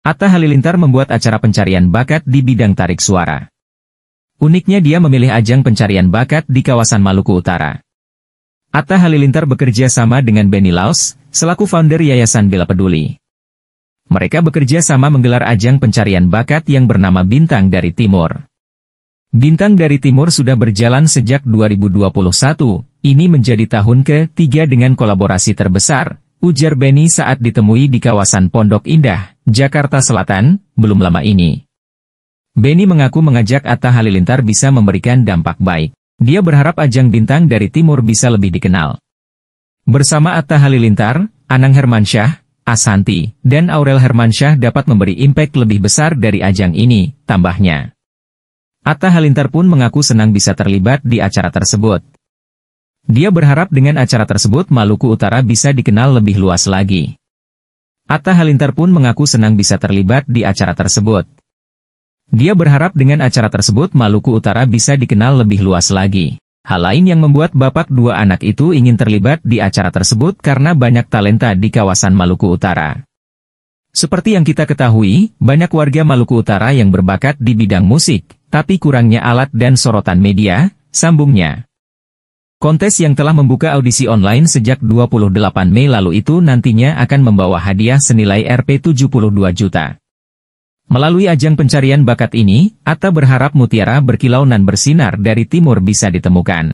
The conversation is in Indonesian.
Atta Halilintar membuat acara pencarian bakat di bidang tarik suara. Uniknya dia memilih ajang pencarian bakat di kawasan Maluku Utara. Atta Halilintar bekerja sama dengan Benny Laos, selaku founder Yayasan Bila Peduli. Mereka bekerja sama menggelar ajang pencarian bakat yang bernama Bintang dari Timur. Bintang dari Timur sudah berjalan sejak 2021, ini menjadi tahun ke-3 dengan kolaborasi terbesar, ujar Benny saat ditemui di kawasan Pondok Indah, Jakarta Selatan, belum lama ini. Benny mengaku mengajak Atta Halilintar bisa memberikan dampak baik. Dia berharap ajang bintang dari timur bisa lebih dikenal. Bersama Atta Halilintar, Anang Hermansyah, Asanti, dan Aurel Hermansyah dapat memberi impact lebih besar dari ajang ini, tambahnya. Atta Halilintar pun mengaku senang bisa terlibat di acara tersebut. Dia berharap dengan acara tersebut Maluku Utara bisa dikenal lebih luas lagi. Atta Halinter pun mengaku senang bisa terlibat di acara tersebut. Dia berharap dengan acara tersebut Maluku Utara bisa dikenal lebih luas lagi. Hal lain yang membuat bapak dua anak itu ingin terlibat di acara tersebut karena banyak talenta di kawasan Maluku Utara. Seperti yang kita ketahui, banyak warga Maluku Utara yang berbakat di bidang musik, tapi kurangnya alat dan sorotan media, sambungnya. Kontes yang telah membuka audisi online sejak 28 Mei lalu itu nantinya akan membawa hadiah senilai Rp72 juta. Melalui ajang pencarian bakat ini, Atta berharap mutiara berkilau nan bersinar dari timur bisa ditemukan.